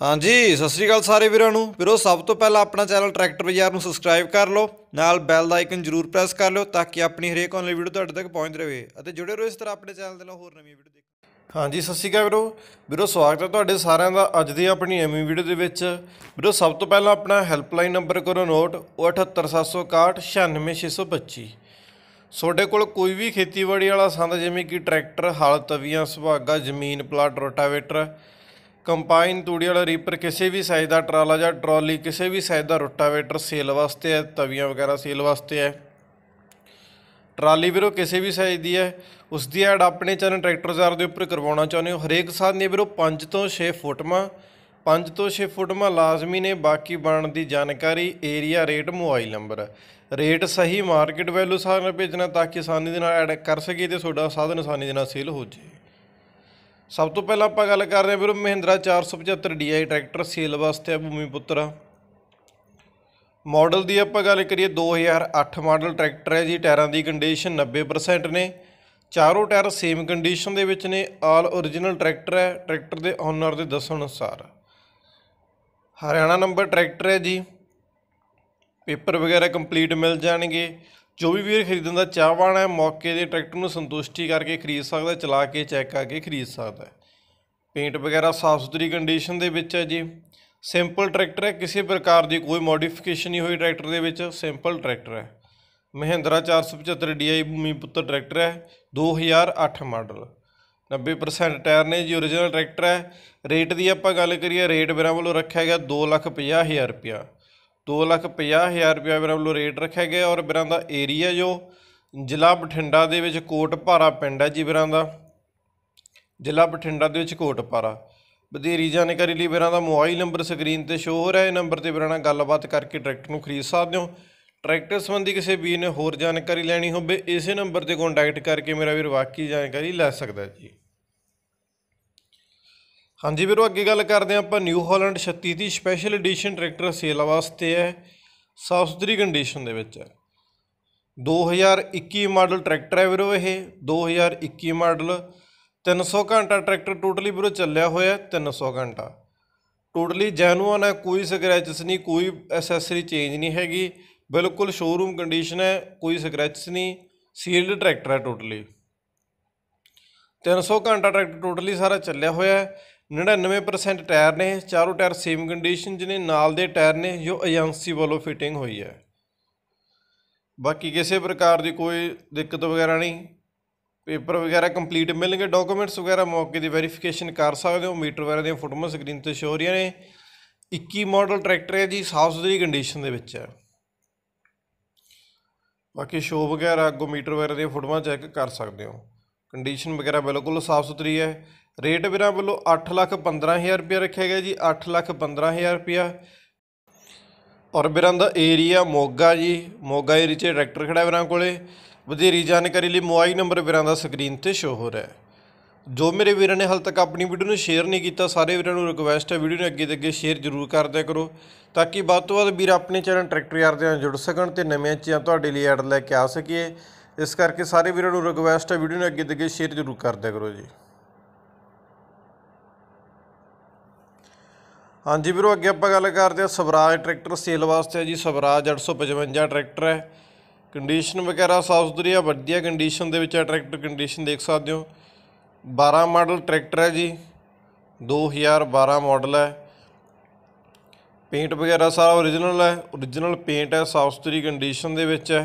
ਹਾਂਜੀ ਸਤਿ ਸ੍ਰੀ ਅਕਾਲ ਸਾਰੇ ਵੀਰਾਂ ਨੂੰ ਵੀਰੋ ਸਭ ਤੋਂ ਪਹਿਲਾਂ ਆਪਣਾ ਚੈਨਲ ਟਰੈਕਟਰ ਬਾਜ਼ਾਰ ਨੂੰ ਸਬਸਕ੍ਰਾਈਬ ਕਰ ਲਓ ਨਾਲ ਬੈਲ ਦਾ ਆਈਕਨ ਜ਼ਰੂਰ ਪ੍ਰੈਸ ਕਰ ਲਓ ਤਾਂ ਕਿ ਆਪਣੀ ਹਰੇਕ ਆਨਲਾਈਨ ਵੀਡੀਓ ਤੁਹਾਡੇ ਤੱਕ ਪਹੁੰਚ ਰਹੇ ਅਤੇ ਜੁੜੇ ਰਹੋ ਇਸ ਤਰ੍ਹਾਂ ਆਪਣੇ ਚੈਨਲ ਦੇ ਨਾਲ ਹੋਰ ਨਵੀਆਂ ਵੀਡੀਓ ਦੇਖ ਹਾਂਜੀ ਸਤਿ ਸ਼੍ਰੀ ਅਕਾਲ ਵੀਰੋ ਵੀਰੋ ਸਵਾਗਤ ਹੈ ਤੁਹਾਡੇ ਸਾਰਿਆਂ ਦਾ ਅੱਜ ਦੀ ਆਪਣੀ ਐਮੀ ਵੀਡੀਓ ਦੇ ਵਿੱਚ ਵੀਰੋ ਸਭ ਤੋਂ ਪਹਿਲਾਂ ਆਪਣਾ ਹੈਲਪਲਾਈਨ ਨੰਬਰ ਕਰੋ ਨੋਟ 7871696625 ਤੁਹਾਡੇ ਕੋਲ ਕੋਈ ਵੀ ਖੇਤੀਬਾੜੀ ਵਾਲਾ ਸੰਦ ਜਿਵੇਂ ਕਿ ਟਰੈਕਟਰ ਹਲ ਤਵੀਆਂ ਸੁਭਾਗਾ ਜ਼ਮੀਨ ਪਲਾਟ ਰੋਟਾਵੇਟਰ ਕੰਪਾਈਨ ਤੂੜੀ ਵਾਲਾ ਰੀਪਰ ਕਿਸੇ ਵੀ ਸਾਈਜ਼ ਦਾ ਟਰਾਲਾ ਜਾਂ ਟਰਾਲੀ ਕਿਸੇ ਵੀ ਸਾਈਜ਼ ਦਾ ਰੋਟਾਵੇਟਰ ਸੇਲ ਵਾਸਤੇ ਹੈ ਤਵੀਆਂ ਵਗੈਰਾ ਸੇਲ ਵਾਸਤੇ ਹੈ ਟਰਾਲੀ ਵੀਰੋ ਕਿਸੇ ਵੀ ਸਾਈਜ਼ ਦੀ ਹੈ ਉਸ ਦੀ ਐਡ ਆਪਣੇ ਚੈਨਲ ਟਰੈਕਟਰ ਜ਼ਾਰ ਦੇ ਉੱਪਰ ਕਰਵਾਉਣਾ ਚਾਹੁੰਦੇ ਹੋ ਹਰੇਕ ਸਾਲ ਨੇ ਵੀਰੋ 5 ਤੋਂ 6 ਫੁੱਟਮਾ 5 ਤੋਂ 6 ਫੁੱਟਮਾ ਲਾਜ਼ਮੀ ਨੇ ਬਾਕੀ ਬਣਨ ਦੀ ਜਾਣਕਾਰੀ area rate mobile number rate ਸਹੀ ਮਾਰਕੀਟ ਵੈਲਿਊ ਨਾਲ ਭੇਜਣਾ ਤਾਂ ਕਿ ਆਸਾਨੀ ਦੇ ਨਾਲ ਐਡ ਕਰ ਸਕੀਏ ਤੇ ਤੁਹਾਡਾ ਸਾਧਨ ਆਸਾਨੀ ਦੇ ਨਾਲ ਸੇਲ ਹੋ ਜੇ ਸਭ ਤੋਂ ਪਹਿਲਾਂ ਆਪਾਂ ਗੱਲ ਕਰ ਰਹੇ ਹਾਂ ਵੀਰੋ ਮਹਿੰਦਰਾ 475 DI ਟਰੈਕਟਰ ਸੇਲ ਵਾਸਤੇ ਆ ਭੂਮੀ ਪੁੱਤਰ ਮਾਡਲ ਦੀ ਆਪਾਂ ਗੱਲ ਕਰੀਏ 2008 ਮਾਡਲ ਟਰੈਕਟਰ ਹੈ ਜੀ ਟਾਇਰਾਂ ਦੀ ਕੰਡੀਸ਼ਨ 90% ਨੇ ਚਾਰੋਂ ਟਾਇਰ ਸੇਮ ਕੰਡੀਸ਼ਨ ਦੇ ਵਿੱਚ ਨੇ ਆਲ origignal ਟਰੈਕਟਰ ਹੈ ਟਰੈਕਟਰ ਦੇ ਓਨਰ ਦੇ ਦੱਸਣ ਅਨੁਸਾਰ ਹਰਿਆਣਾ ਨੰਬਰ ਟਰੈਕਟਰ ਹੈ ਜੀ ਪੇਪਰ ਵਗੈਰਾ ਕੰਪਲੀਟ ਮਿਲ ਜਾਣਗੇ ਜੋ ਵੀ ਵੀਰ ਖਰੀਦਣ ਦਾ ਚਾਹਵਾਨ ਹੈ ਮੌਕੇ ਦੇ ਟਰੈਕਟਰ ਨੂੰ ਸੰਤੁਸ਼ਟੀ ਕਰਕੇ ਖਰੀਦ ਸਕਦਾ ਚਲਾ ਕੇ ਚੈੱਕ ਕਰਕੇ ਖਰੀਦ ਸਕਦਾ ਪੇਂਟ ਵਗੈਰਾ ਸਾਫ ਸੁਥਰੀ ਕੰਡੀਸ਼ਨ ਦੇ ਵਿੱਚ ਹੈ ਜੀ ਸਿੰਪਲ ਟਰੈਕਟਰ ਹੈ ਕਿਸੇ ਪ੍ਰਕਾਰ ਦੀ ਕੋਈ ਮੋਡੀਫਿਕੇਸ਼ਨ ਨਹੀਂ ਹੋਈ ਟਰੈਕਟਰ ਦੇ ਵਿੱਚ ਸਿੰਪਲ ਟਰੈਕਟਰ ਹੈ ਮਹਿੰਦਰਾ 475 ਡੀਆਈ ਭੂਮੀ ਪੁੱਤਰ ਟਰੈਕਟਰ ਹੈ 2008 ਮਾਡਲ 90% ਟਾਇਰ ਨੇ ਜੀ origignal ਟਰੈਕਟਰ ਹੈ ਰੇਟ ਦੀ ਆਪਾਂ ਗੱਲ ਕਰੀਏ ਰੇਟ ਮੇਰਾ ਵੱਲੋਂ ਰੱਖਿਆ ਗਿਆ 2,50,000 ਲੱਖ ਰੁਪਿਆ 2 ਲੱਖ 50 ਹਜ਼ਾਰ ਰੁਪਏ ਵੀਰਾਂ ਵੱਲੋਂ ਰੇਟ ਰੱਖਿਆ ਗਿਆ ਔਰ ਵੀਰਾਂ ਦਾ ਏਰੀਆ ਜੋ ਜ਼ਿਲ੍ਹਾ ਬਠਿੰਡਾ ਦੇ ਵਿੱਚ ਕੋਟਪਾਰਾ ਪਿੰਡ ਹੈ ਜੀ ਵੀਰਾਂ ਦਾ ਜ਼ਿਲ੍ਹਾ ਬਠਿੰਡਾ ਦੇ ਵਿੱਚ ਕੋਟਪਾਰਾ ਬਧੇਰੀ ਜਾਣਕਾਰੀ ਲਈ ਵੀਰਾਂ ਦਾ ਮੋਬਾਈਲ ਨੰਬਰ ਸਕਰੀਨ ਤੇ ਸ਼ੋ ਹੋ ਰਿਹਾ ਹੈ ਨੰਬਰ ਤੇ ਵੀਰਾਂ ਨਾਲ ਗੱਲਬਾਤ ਕਰਕੇ ਟਰੈਕਟਰ ਨੂੰ ਖਰੀਦ ਸਕਦੇ ਹੋ ਟਰੈਕਟਰ ਸੰਬੰਧੀ ਕਿਸੇ ਵੀਰ ਨੇ ਹੋਰ ਜਾਣਕਾਰੀ ਲੈਣੀ ਹੋਵੇ ਇਸੇ ਨੰਬਰ ਤੇ ਕੰਟੈਕਟ ਕਰਕੇ ਮੇਰਾ ਵੀਰ ਬਾਕੀ ਜਾਣਕਾਰੀ ਲੈ ਸਕਦਾ ਜੀ ਹਾਂਜੀ ਵੀਰੋ ਅੱਗੇ ਗੱਲ ਕਰਦੇ ਆਪਾਂ ਨਿਊ ਹਾਲੈਂਡ 36 ਦੀ ਸਪੈਸ਼ਲ ਐਡੀਸ਼ਨ ਟਰੈਕਟਰ ਸੇਲ ਵਾਸਤੇ ਹੈ ਸਾਫ ਸੁਥਰੀ ਕੰਡੀਸ਼ਨ ਦੇ ਵਿੱਚ ਹੈ 2021 ਮਾਡਲ ਟਰੈਕਟਰ ਹੈ ਵੀਰੋ ਇਹ 2021 ਮਾਡਲ 300 ਘੰਟਾ ਟਰੈਕਟਰ ਟੋਟਲੀ ਵੀਰੋ ਚੱਲਿਆ ਹੋਇਆ 300 ਘੰਟਾ ਟੋਟਲੀ ਜੈਨੂਅਨ ਹੈ ਕੋਈ ਸਕ੍ਰੈਚਸ ਨਹੀਂ ਕੋਈ ਐਸੈਸਰੀ ਚੇਂਜ ਨਹੀਂ ਹੈਗੀ ਬਿਲਕੁਲ ਸ਼ੋਰੂਮ ਕੰਡੀਸ਼ਨ ਹੈ ਕੋਈ ਸਕ੍ਰੈਚਸ ਨਹੀਂ ਸੀਲਡ ਟਰੈਕਟਰ ਹੈ ਟੋਟਲੀ 300 ਘੰਟਾ ਟਰੈਕਟਰ ਟੋਟਲੀ ਸਾਰਾ ਚੱਲਿਆ ਹੋਇਆ ਹੈ 99% ਟਾਇਰ ਨੇ ਚਾਰੋਂ ਟਾਇਰ ਸੇਮ ਕੰਡੀਸ਼ਨ ਜਿਨੇ ਨਾਲ ਦੇ ਟਾਇਰ ਨੇ ਜੋ ਏਜੰਸੀ ਵੱਲੋਂ ਫਿਟਿੰਗ ਹੋਈ ਹੈ ਬਾਕੀ ਕਿਸੇ ਪ੍ਰਕਾਰ ਦੀ ਕੋਈ ਦਿੱਕਤ ਵਗੈਰਾ ਨਹੀਂ ਪੇਪਰ ਵਗੈਰਾ ਕੰਪਲੀਟ ਮਿਲਣਗੇ ਡਾਕੂਮੈਂਟਸ ਵਗੈਰਾ ਮੌਕੇ ਦੀ ਵੈਰੀਫਿਕੇਸ਼ਨ ਕਰ ਸਕਦੇ ਹੋ ਮੀਟਰ ਵਗੈਰਾ ਦੀਆਂ ਫੋਟੋਆਂ ਸਕਰੀਨ ਤੇ ਸ਼ੋ ਹੋ ਰਹੀਆਂ ਨੇ 21 ਮਾਡਲ ਟਰੈਕਟਰ ਹੈ ਜੀ ਸਾਫ ਸੁਥਰੀ ਕੰਡੀਸ਼ਨ ਦੇ ਵਿੱਚ ਹੈ ਬਾਕੀ ਸ਼ੋ ਵਗੈਰਾ ਅੱਗੋਂ ਮੀਟਰ ਵਗੈਰਾ ਦੀਆਂ ਫੋਟੋਆਂ ਚੈੱਕ ਕਰ ਸਕਦੇ ਹੋ ਕੰਡੀਸ਼ਨ ਵਗੈਰਾ ਬਿਲਕੁਲ ਸਾਫ ਸੁਥਰੀ ਹੈ ਰੇਟ ਵੀਰਾਂ ਵੱਲੋਂ 8 ਲੱਖ 15000 ਰੁਪਏ ਰੱਖਿਆ ਗਿਆ ਜੀ 8 ਲੱਖ 15000 ਰੁਪਿਆ ਔਰ ਵੀਰਾਂ ਦਾ ਏਰੀਆ ਮੋਗਾ ਜੀ ਮੋਗਾ ਏਰੀਆ 'ਚ ਟਰੈਕਟਰ ਖੜਾ ਵੀਰਾਂ ਕੋਲੇ ਵਧੇਰੀ ਜਾਣਕਾਰੀ ਲਈ ਮੋਬਾਈਲ ਨੰਬਰ ਵੀਰਾਂ ਦਾ ਸਕਰੀਨ ਤੇ ਸ਼ੋ ਹੋ ਰਿਹਾ ਹੈ ਜੋ ਮੇਰੇ ਵੀਰਾਂ ਨੇ ਹਾਲ ਤੱਕ ਆਪਣੀ ਵੀਡੀਓ ਨੂੰ ਸ਼ੇਅਰ ਨਹੀਂ ਕੀਤਾ ਸਾਰੇ ਵੀਰਾਂ ਨੂੰ ਰਿਕਵੈਸਟ ਹੈ ਵੀਡੀਓ ਨੂੰ ਅੱਗੇ ਤੇ ਅੱਗੇ ਸ਼ੇਅਰ ਜ਼ਰੂਰ ਕਰ ਦਿਆ ਕਰੋ ਤਾਂ ਕਿ ਵੱਧ ਤੋਂ ਵੱਧ ਵੀਰ ਆਪਣੇ ਚੈਨਲ ਟਰੈਕਟਰ ਯਾਰ ਦੇ ਨਾਲ ਜੁੜ ਸਕਣ ਤੇ ਨਵੇਂ ਚੀਜ਼ਾਂ ਤੁਹਾਡੇ ਲਈ ਐਡ ਲੈ ਕੇ ਆ ਸਕੀਏ ਇਸ ਕਰਕੇ ਸਾਰੇ ਵੀਰਾਂ ਨੂੰ ਰਿਕਵੈਸਟ ਹੈ ਵੀਡੀਓ ਨੂੰ ਅੱਗੇ ਤੇ ਅੱਗੇ ਸ਼ੇਅਰ ਜ਼ਰੂਰ ਕਰ ਦਿਆ ਕਰੋ ਜੀ ਹਾਂਜੀ ਵੀਰੋ ਅੱਗੇ ਆਪਾਂ ਗੱਲ ਕਰਦੇ ਆ ਸਵਰਾਜ ਟਰੈਕਟਰ ਸੇਲ ਵਾਸਤੇ ਜੀ ਸਵਰਾਜ 855 ਟਰੈਕਟਰ ਹੈ ਕੰਡੀਸ਼ਨ ਵਗੈਰਾ ਸਾਫ ਸੁਥਰੀ ਆ ਵਧੀਆ ਕੰਡੀਸ਼ਨ ਦੇ ਵਿੱਚ ਆ ਟਰੈਕਟਰ ਕੰਡੀਸ਼ਨ ਦੇਖ ਸਕਦੇ ਹੋ 12 ਮਾਡਲ ਟਰੈਕਟਰ ਹੈ ਜੀ 2012 ਮਾਡਲ ਹੈ ਪੇਂਟ ਵਗੈਰਾ ਸਾਰਾ origignal ਹੈ origignal ਪੇਂਟ ਹੈ ਸਾਫ ਸੁਥਰੀ ਕੰਡੀਸ਼ਨ ਦੇ ਵਿੱਚ ਹੈ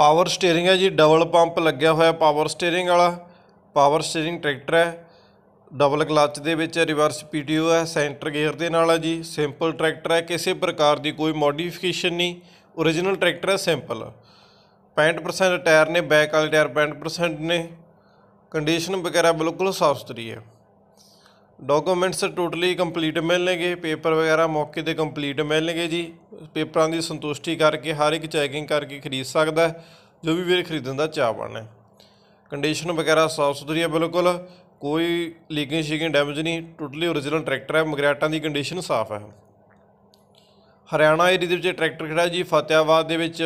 ਪਾਵਰ ਸਟੀering ਹੈ ਜੀ ਡਬਲ ਪੰਪ ਲੱਗਿਆ ਹੋਇਆ ਪਾਵਰ ਸਟੀering ਵਾਲਾ ਪਾਵਰ ਸਟੀering ਟਰੈਕਟਰ ਹੈ ਡਬਲ ਕਲੱਚ ਦੇ ਵਿੱਚ ਰਿਵਰਸ ਪੀਟੀਓ ਹੈ ਸੈਂਟਰ ਗੇਅਰ ਦੇ ਨਾਲ ਹੈ ਜੀ ਸਿੰਪਲ ਟਰੈਕਟਰ ਹੈ ਕਿਸੇ ਪ੍ਰਕਾਰ ਦੀ ਕੋਈ ਮੋਡੀਫਿਕੇਸ਼ਨ ਨਹੀਂ origignal ਟਰੈਕਟਰ ਹੈ ਸਿੰਪਲ 65% ਟਾਇਰ ਨੇ ਬੈਕ ਵਾਲੇ ਟਾਇਰ 65% ਨੇ ਕੰਡੀਸ਼ਨ ਵਗੈਰਾ ਬਿਲਕੁਲ ਸਾਫ ਸੁਥਰੀ ਹੈ ਡਾਕੂਮੈਂਟਸ ਟੋਟਲੀ ਕੰਪਲੀਟ ਮਿਲਣਗੇ ਪੇਪਰ ਵਗੈਰਾ ਮੌਕੇ ਤੇ ਕੰਪਲੀਟ ਮਿਲਣਗੇ ਜੀ ਪੇਪਰਾਂ ਦੀ ਸੰਤੁਸ਼ਟੀ ਕਰਕੇ ਹਰ ਇੱਕ ਚੈਕਿੰਗ ਕਰਕੇ ਖਰੀਦ ਸਕਦਾ ਜੋ ਵੀ ਵੀਰ ਖਰੀਦਣ ਦਾ ਚਾਹ ਹੈ ਕੰਡੀਸ਼ਨ ਵਗੈਰਾ ਸਾਫ ਸੁਥਰੀ ਹੈ ਬਿਲਕੁਲ ਕੋਈ ਲੀਕਿੰਗ ਸ਼ੀਕਿੰਗ ਡੈਮੇਜ ਨਹੀਂ ਟੋਟਲੀ origignal ਟਰੈਕਟਰ ਹੈ ਮਗਰਾਟਾਂ ਦੀ ਕੰਡੀਸ਼ਨ ਸਾਫ਼ ਹੈ ਹਰਿਆਣਾ ਏਰੀਆ ਦੇ ਵਿੱਚ ਟਰੈਕਟਰ ਖੜਾ ਜੀ ਫਤਿਆਬਾਦ ਦੇ ਵਿੱਚ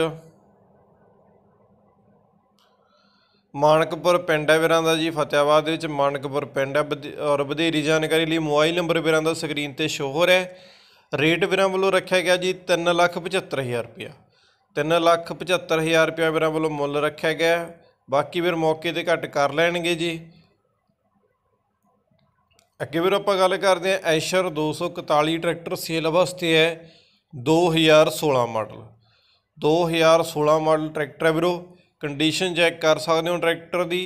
ਮਾਨਕਪੁਰ ਪਿੰਡ ਹੈ ਵੀਰਾਂ ਦਾ ਜੀ ਫਤਿਆਬਾਦ ਦੇ ਵਿੱਚ ਮਾਨਕਪੁਰ ਪਿੰਡ ਹੈ ਔਰ ਵਧੇਰੀ ਜਾਣਕਾਰੀ ਲਈ ਮੋਬਾਈਲ ਨੰਬਰ ਵੀਰਾਂ ਦਾ ਸਕਰੀਨ ਤੇ ਸ਼ੋਅ ਹੋ ਰਿਹਾ ਹੈ ਰੇਟ ਵੀਰਾਂ ਵੱਲੋਂ ਰੱਖਿਆ ਗਿਆ ਜੀ 375000 ਰੁਪਇਆ 375000 ਰੁਪਇਆ ਵੀਰਾਂ ਵੱਲੋਂ ਮੁੱਲ ਰੱਖਿਆ ਗਿਆ ਬਾਕੀ ਵੀਰ ਮੌਕੇ ਤੇ ਘੱਟ ਕਰ ਲੈਣਗੇ ਜੀ ਅੱਗੇ ਵੀਰ ਆਪਾਂ ਗੱਲ ਕਰਦੇ ਹਾਂ ਐਸ਼ਰ 241 ਟਰੈਕਟਰ ਸੇਲ ਵਾਸਤੇ ਹੈ 2016 ਮਾਡਲ 2016 ਮਾਡਲ ਟਰੈਕਟਰ ਹੈ ਵੀਰੋ ਕੰਡੀਸ਼ਨ ਚੈੱਕ ਕਰ ਸਕਦੇ ਹੋ ਟਰੈਕਟਰ ਦੀ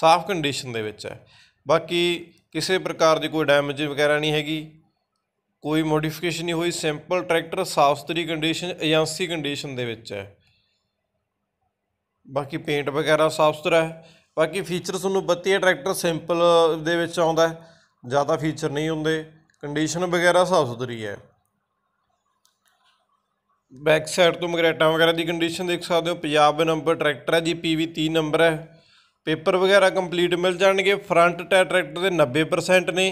ਸਾਫ਼ ਕੰਡੀਸ਼ਨ ਦੇ ਵਿੱਚ ਹੈ ਬਾਕੀ ਕਿਸੇ ਪ੍ਰਕਾਰ ਦੀ ਕੋਈ ਡੈਮੇਜ ਵਗੈਰਾ ਨਹੀਂ ਹੈਗੀ ਕੋਈ ਮੋਡੀਫਿਕੇਸ਼ਨ ਨਹੀਂ ਹੋਈ ਸਿੰਪਲ ਟਰੈਕਟਰ ਸਾਫ਼ ਸੁਥਰੀ ਕੰਡੀਸ਼ਨ ਏਜੰਸੀ ਕੰਡੀਸ਼ਨ ਦੇ ਵਿੱਚ ਹੈ ਬਾਕੀ ਪੇਂਟ ਵਗੈਰਾ ਸਾਫ਼ ਸੁਥਰਾ ਹੈ ਬਾਕੀ ਫੀਚਰ ਤੁਹਾਨੂੰ 32 ਟਰੈਕਟਰ ਸਿੰਪਲ ਦੇ ਵਿੱਚ ਆਉਂਦਾ ਹੈ ਜ਼ਿਆਦਾ ਫੀਚਰ ਨਹੀਂ ਹੁੰਦੇ ਕੰਡੀਸ਼ਨ ਵਗੈਰਾ ਸਾਫ ਸੁਥਰੀ ਹੈ ਬੈਕ ਸਾਈਡ ਤੋਂ ਮਗਰੇਟਾਂ ਵਗੈਰਾ ਦੀ ਕੰਡੀਸ਼ਨ ਦੇਖ ਸਕਦੇ ਹੋ ਪੰਜਾਬ ਨੰਬਰ ਟਰੈਕਟਰ ਹੈ ਜੀ ਪੀਵੀ 30 ਨੰਬਰ ਹੈ ਪੇਪਰ ਵਗੈਰਾ ਕੰਪਲੀਟ ਮਿਲ ਜਾਣਗੇ ਫਰੰਟ ਟਾਇਰ ਟਰੈਕਟਰ ਦੇ 90% ਨੇ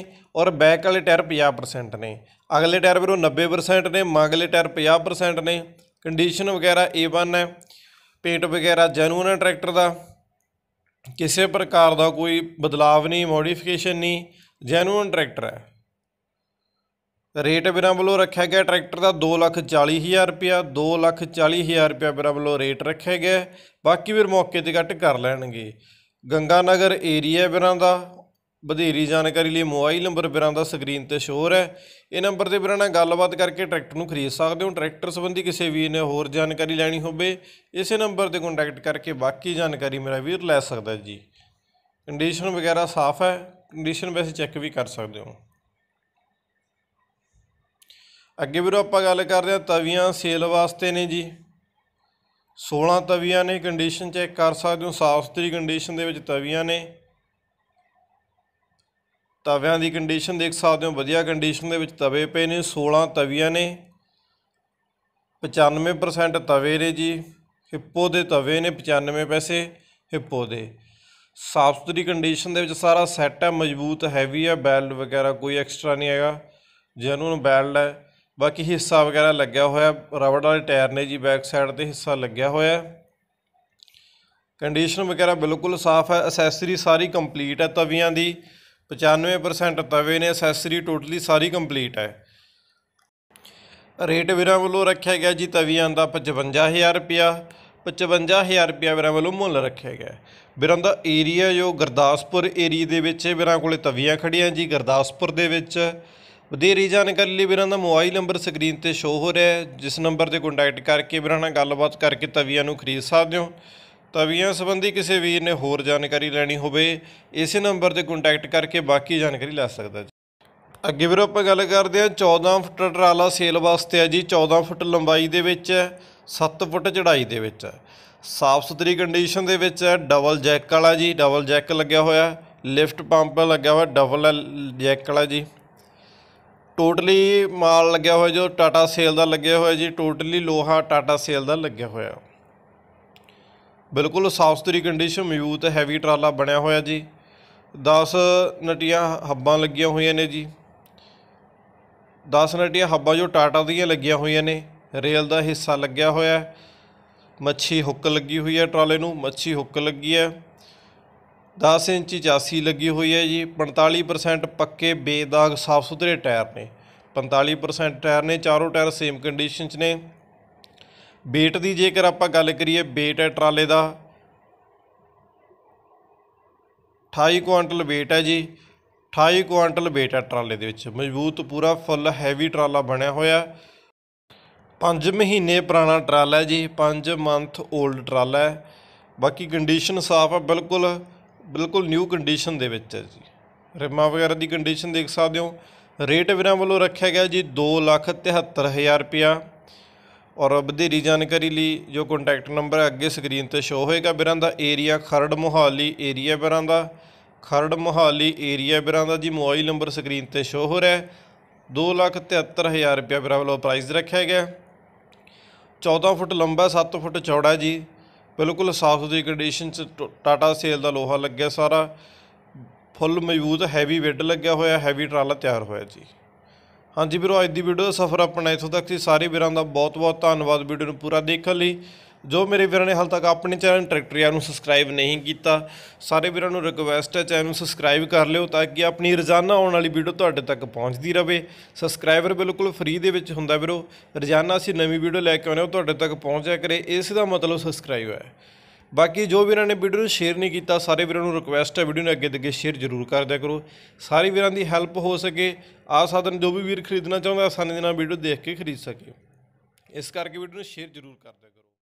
ਔਰ ਬੈਕ ਵਾਲੇ ਟਾਇਰ 50% ਨੇ ਅਗਲੇ ਟਾਇਰ ਵੀਰੋ 90% ਨੇ ਮਗਲੇ ਟਾਇਰ 50% ਨੇ ਕੰਡੀਸ਼ਨ ਵਗੈਰਾ A1 ਹੈ ਪੇਂਟ ਵਗੈਰਾ ਜੈਨੂਨ ਹੈ ਟਰੈਕਟਰ ਦਾ ਕਿਸੇ ਪ੍ਰਕਾਰ ਦਾ ਕੋਈ ਬਦਲਾਵ ਨਹੀਂ ਮੋਡੀਫਿਕੇਸ਼ਨ ਨਹੀਂ ਜੈਨੂਨ ਟਰੈਕਟਰ ਹੈ ਰੇਟ ਬਿਰਾਂ ਵੱਲੋਂ ਰੱਖਿਆ ਗਿਆ ਟਰੈਕਟਰ ਦਾ 2 ਲੱਖ 40 ਹਜ਼ਾਰ ਰੁਪਿਆ 2 ਲੱਖ 40 ਹਜ਼ਾਰ ਰੁਪਿਆ ਬਿਰਾਂ ਵੱਲੋਂ ਰੇਟ ਰੱਖਿਆ ਗਿਆ ਬਾਕੀ ਵੀਰ ਮੌਕੇ ਤੇ ਘੱਟ ਕਰ ਲੈਣਗੇ ਗੰਗਾ ਨਗਰ ਏਰੀਆ ਬਿਰਾਂ ਦਾ ਵਧੇਰੀ ਜਾਣਕਾਰੀ ਲਈ ਮੋਬਾਈਲ ਨੰਬਰ ਬਿਰਾਂ ਦਾ ਸਕਰੀਨ ਤੇ ਸ਼ੋਰ ਹੈ ਇਹ ਨੰਬਰ ਤੇ ਬਿਰਾਂ ਨਾਲ ਗੱਲਬਾਤ ਕਰਕੇ ਟਰੈਕਟਰ ਨੂੰ ਖਰੀਦ ਸਕਦੇ ਹੋ ਟਰੈਕਟਰ ਸੰਬੰਧੀ ਕਿਸੇ ਵੀ ਨੇ ਹੋਰ ਜਾਣਕਾਰੀ ਲੈਣੀ ਹੋਵੇ ਇਸੇ ਨੰਬਰ ਤੇ ਕੰਟੈਕਟ ਕਰਕੇ ਬਾਕੀ ਜਾਣਕਾਰੀ ਮੇਰਾ ਵੀਰ ਲੈ ਸਕਦਾ ਜੀ ਕੰਡੀਸ਼ਨ ਵਗੈਰਾ ਸਾਫ਼ ਹੈ ਕੰਡੀਸ਼ਨ ਵੈਸੇ ਚੈੱਕ ਵੀ ਕਰ ਸਕਦੇ ਹੋ ਅੱਗੇ ਵੀਰੋ ਆਪਾਂ ਗੱਲ ਕਰਦੇ ਹਾਂ ਤਵੀਆਂ ਸੇਲ ਵਾਸਤੇ ਨੇ ਜੀ 16 ਤਵੀਆਂ ਨੇ ਕੰਡੀਸ਼ਨ ਚੈੱਕ ਕਰ ਸਕਦੇ ਹੋ ਸਾਫ ਸੁਥਰੀ ਕੰਡੀਸ਼ਨ ਦੇ ਵਿੱਚ ਤਵੀਆਂ ਨੇ ਤਵਿਆਂ ਦੀ ਕੰਡੀਸ਼ਨ ਦੇਖ ਸਕਦੇ ਹੋ ਵਧੀਆ ਕੰਡੀਸ਼ਨ ਦੇ ਵਿੱਚ ਤਵੇ ਪਏ ਨੇ 16 ਤਵੀਆਂ ਨੇ 95% ਤਵੇ ਨੇ ਜੀ ਹਿੱਪੋ ਦੇ ਤਵੇ ਨੇ 95 ਪੈਸੇ ਹਿੱਪੋ ਦੇ ਸਾਫ ਸੁਥਰੀ ਕੰਡੀਸ਼ਨ ਦੇ ਵਿੱਚ ਸਾਰਾ ਸੈੱਟ ਹੈ ਮਜ਼ਬੂਤ ਹੈਵੀ ਹੈ ਬੈਲਟ ਵਗੈਰਾ ਕੋਈ ਐਕਸਟਰਾ ਨਹੀਂ ਹੈਗਾ ਜੈਨੂਨ ਬੈਲਟ ਹੈ ਬਾਕੀ ਹਿੱਸਾ ਵਗੈਰਾ ਲੱਗਿਆ ਹੋਇਆ ਰਬੜ ਵਾਲੇ ਟਾਇਰ ਨੇ ਜੀ ਬੈਕ ਸਾਈਡ ਤੇ ਹਿੱਸਾ ਲੱਗਿਆ ਹੋਇਆ ਕੰਡੀਸ਼ਨ ਵਗੈਰਾ ਬਿਲਕੁਲ ਸਾਫ ਹੈ ਅਸੈਸਰੀ ਸਾਰੀ ਕੰਪਲੀਟ ਹੈ ਤਵੀਆਂ ਦੀ 95% ਤਵੇ ਨੇ ਅਸੈਸਰੀ ਟੋਟਲੀ ਸਾਰੀ ਕੰਪਲੀਟ ਹੈ ਰੇਟ ਵੀਰਾਂ ਵੱਲੋਂ ਰੱਖਿਆ ਗਿਆ ਜੀ ਤਵੀਆਂ ਦਾ 55000 ਰੁਪਿਆ 55000 ਰੁਪਿਆ ਵੀਰਾਂ ਵੱਲੋਂ ਮੁੱਲ ਰੱਖਿਆ ਗਿਆ ਵੀਰਾਂ ਦਾ ਏਰੀਆ ਜੋ ਗੁਰਦਾਸਪੁਰ ਏਰੀਆ ਦੇ ਵਿੱਚ ਵੀਰਾਂ ਕੋਲੇ ਤਵੀਆਂ ਖੜੀਆਂ ਜੀ ਗੁਰਦਾਸਪੁਰ ਦੇ ਵਿੱਚ ਵਧੇਰੀ ਜਾਣਕਾਰੀ ਲਈ ਵੀਰਾਂ ਦਾ ਮੋਬਾਈਲ ਨੰਬਰ ਸਕਰੀਨ ਤੇ ਸ਼ੋ ਹੋ ਰਿਹਾ ਜਿਸ ਨੰਬਰ ਤੇ ਕੰਟੈਕਟ ਕਰਕੇ ਵੀਰਾਂ ਨਾਲ ਗੱਲਬਾਤ ਕਰਕੇ ਤਵੀਆਂ ਨੂੰ ਖਰੀਦ ਸਕਦੇ ਹੋ ਤਵੀਆਂ ਸੰਬੰਧੀ ਕਿਸੇ ਵੀਰ ਨੇ ਹੋਰ ਜਾਣਕਾਰੀ ਲੈਣੀ ਹੋਵੇ ਇਸੇ ਨੰਬਰ ਤੇ ਕੰਟੈਕਟ ਕਰਕੇ ਬਾਕੀ ਜਾਣਕਾਰੀ ਲੈ ਸਕਦਾ ਜੀ ਅੱਗੇ ਵੀਰੋ ਆਪਾਂ ਗੱਲ ਕਰਦੇ ਹਾਂ 14 ਫੁੱਟ ਟਰਾਲਾ ਸੇਲ ਵਾਸਤੇ ਹੈ ਜੀ 14 ਫੁੱਟ ਲੰਬਾਈ ਦੇ ਵਿੱਚ 7 ਫੁੱਟ ਚੜਾਈ ਦੇ ਵਿੱਚ ਸਾਫ ਸੁਥਰੀ ਕੰਡੀਸ਼ਨ ਦੇ ਵਿੱਚ ਡਬਲ ਜੈਕ ਵਾਲਾ ਜੀ ਡਬਲ ਜੈਕ ਲੱਗਿਆ ਹੋਇਆ ਲਿਫਟ ਪੰਪ ਲੱਗਿਆ ਹੋਇਆ ਡਬਲ ਜੈਕ ਵਾਲਾ ਜੀ ਟੋਟਲੀ ਮਾਲ ਲੱਗਿਆ ਹੋਇਆ ਜੋ ਟਾਟਾ ਸੇਲ ਦਾ ਲੱਗਿਆ ਹੋਇਆ ਜੀ ਟੋਟਲੀ ਲੋਹਾ ਟਾਟਾ ਸੇਲ ਦਾ ਲੱਗਿਆ ਹੋਇਆ ਬਿਲਕੁਲ ਸਾਫ ਸੁਥਰੀ ਕੰਡੀਸ਼ਨ ਮਯੂਤ ਹੈਵੀ ਟਰਾਲਾ ਬਣਿਆ ਹੋਇਆ ਜੀ 10 ਨਟੀਆਂ ਹੱਬਾਂ ਲੱਗੀਆਂ ਹੋਈਆਂ ਨੇ ਜੀ 10 ਨਟੀਆਂ ਹੱਬਾਂ ਜੋ ਟਾਟਾ ਦੀਆਂ ਲੱਗੀਆਂ ਹੋਈਆਂ ਨੇ ਰੇਲ ਦਾ ਹਿੱਸਾ ਲੱਗਿਆ ਹੋਇਆ ਹੈ ਮੱਛੀ ਹੁੱਕ ਲੱਗੀ ਹੋਈ ਹੈ ਟਰਾਲੇ ਨੂੰ ਮੱਛੀ ਹੁੱਕ ਲੱਗੀ ਹੈ 10 ਇੰਚ ਜਾਸੀ ਲੱਗੀ ਹੋਈ ਹੈ ਜੀ 45% ਪੱਕੇ ਬੇਦਾਗ ਸਾਫ ਸੁਥਰੇ ਟਾਇਰ ਨੇ 45% ਟਾਇਰ ਨੇ ਚਾਰੋਂ ਟਾਇਰ ਸੇਮ ਕੰਡੀਸ਼ਨ 'ਚ ਨੇ ਵੇਟ ਦੀ ਜੇਕਰ ਆਪਾਂ ਗੱਲ ਕਰੀਏ ਵੇਟ ਹੈ ਟਰਾਲੇ ਦਾ 28 ਕੁਇੰਟਲ ਵੇਟ ਹੈ ਜੀ 28 ਕੁਇੰਟਲ ਵੇਟ ਹੈ ਟਰਾਲੇ ਦੇ ਵਿੱਚ ਮਜ਼ਬੂਤ ਪੂਰਾ ਫੁੱਲ ਹੈਵੀ ਟਰਾਲਾ ਬਣਿਆ ਹੋਇਆ ਹੈ ਪੰਜ ਮਹੀਨੇ ਪੁਰਾਣਾ ਟਰਾਲਾ ਹੈ ਜੀ ਪੰਜ ਮੰਥ 올ਡ ਟਰਾਲਾ ਹੈ ਬਾਕੀ ਕੰਡੀਸ਼ਨ ਸਾਫ਼ ਆ ਬਿਲਕੁਲ ਬਿਲਕੁਲ ਨਿਊ ਕੰਡੀਸ਼ਨ ਦੇ ਵਿੱਚ ਹੈ ਜੀ ਰਿਮਾ ਵਗੈਰਾ ਦੀ ਕੰਡੀਸ਼ਨ ਦੇਖ ਸਕਦੇ ਹੋ ਰੇਟ ਵੀਰਾਂ ਵੱਲੋਂ ਰੱਖਿਆ ਗਿਆ ਜੀ 273000 ਰੁਪਇਆ ਔਰ ਵਧੇਰੀ ਜਾਣਕਾਰੀ ਲਈ ਜੋ ਕੰਟੈਕਟ ਨੰਬਰ ਅੱਗੇ ਸਕਰੀਨ ਤੇ ਸ਼ੋ ਹੋਏਗਾ ਵੀਰਾਂ ਦਾ ਏਰੀਆ ਖਰੜ ਮੁਹਾਲੀ ਏਰੀਆ ਵੀਰਾਂ ਦਾ ਖਰੜ ਮੁਹਾਲੀ ਏਰੀਆ ਵੀਰਾਂ ਦਾ ਜੀ ਮੋਬਾਈਲ ਨੰਬਰ ਸਕਰੀਨ ਤੇ ਸ਼ੋ ਹੋ ਰਿਹਾ 273000 ਰੁਪਇਆ ਵੀਰਾਂ ਵੱਲੋਂ ਪ੍ਰਾਈਸ ਰੱਖਿਆ ਗਿਆ 14 ਫੁੱਟ ਲੰਬਾ 7 ਫੁੱਟ ਚੌੜਾ ਜੀ ਬਿਲਕੁਲ ਸਾਫ਼ ਸੁਥਰੀ ਕੰਡੀਸ਼ਨ 'ਚ ਟਾਟਾ ਸੇਲ ਦਾ ਲੋਹਾ ਲੱਗਿਆ ਸਾਰਾ ਫੁੱਲ ਮਜ਼ਬੂਤ ਹੈਵੀ ਵੇਡ ਲੱਗਿਆ ਹੋਇਆ ਹੈਵੀ ਟਰਾਲਾ ਤਿਆਰ ਹੋਇਆ ਜੀ ਹਾਂਜੀ ਵੀਰੋ ਅੱਜ ਦੀ ਵੀਡੀਓ ਦਾ ਸਫ਼ਰ ਆਪਣਾ ਇਥੋਂ ਤੱਕ ਸੀ ਸਾਰੇ ਵੀਰਾਂ ਦਾ ਬਹੁਤ ਬਹੁਤ ਧੰਨਵਾਦ ਵੀਡੀਓ ਨੂੰ ਪੂਰਾ ਦੇਖਣ ਲਈ ਜੋ ਮੇਰੇ ਵੀਰਾਂ ਨੇ ਹਾਲ ਤੱਕ ਆਪਣੇ ਚੈਨਲ ਟਰੈਕਟਰੀਆ ਨੂੰ ਸਬਸਕ੍ਰਾਈਬ ਨਹੀਂ ਕੀਤਾ ਸਾਰੇ ਵੀਰਾਂ ਨੂੰ ਰਿਕਵੈਸਟ ਹੈ ਚੈਨਲ ਨੂੰ ਸਬਸਕ੍ਰਾਈਬ ਕਰ ਲਿਓ ਤਾਂ ਕਿ ਆਪਣੀ ਰੋਜ਼ਾਨਾ ਆਉਣ ਵਾਲੀ ਵੀਡੀਓ ਤੁਹਾਡੇ ਤੱਕ ਪਹੁੰਚਦੀ ਰਹੇ ਸਬਸਕ੍ਰਾਈਬਰ ਬਿਲਕੁਲ ਫ੍ਰੀ ਦੇ ਵਿੱਚ ਹੁੰਦਾ ਵੀਰੋ ਰੋਜ਼ਾਨਾ ਅਸੀਂ ਨਵੀਂ ਵੀਡੀਓ ਲੈ ਕੇ ਆਉਂਦੇ ਹਾਂ ਤੁਹਾਡੇ ਤੱਕ ਪਹੁੰਚਿਆ ਕਰੇ ਇਸ ਦਾ ਮਤਲਬ ਸਬਸਕ੍ਰਾਈਬ ਹੈ ਬਾਕੀ ਜੋ ਵੀਰਾਂ ਨੇ ਵੀਡੀਓ ਨੂੰ ਸ਼ੇਅਰ ਨਹੀਂ ਕੀਤਾ ਸਾਰੇ ਵੀਰਾਂ ਨੂੰ ਰਿਕੁਐਸਟ ਹੈ ਵੀਡੀਓ ਨੂੰ ਅੱਗੇ ਅੱਗੇ ਸ਼ੇਅਰ ਜ਼ਰੂਰ ਕਰ ਦਿਆ ਕਰੋ ਸਾਰੇ ਵੀਰਾਂ ਦੀ ਹੈਲਪ ਹੋ ਸਕੇ ਆ ਸਾਧਨ ਜੋ ਵੀ ਵੀਰ ਖਰੀਦਣਾ ਚਾਹੁੰਦਾ ਆਸਾਨੀ ਦੇ ਨਾਲ ਵੀਡੀਓ ਦੇਖ ਕੇ ਖਰੀਦ ਸਕੇ ਇਸ ਕਰਕੇ ਵੀਡੀਓ ਨੂੰ ਸ਼ੇਅਰ ਜ਼ਰੂਰ ਕਰ ਦਿਆ ਕਰੋ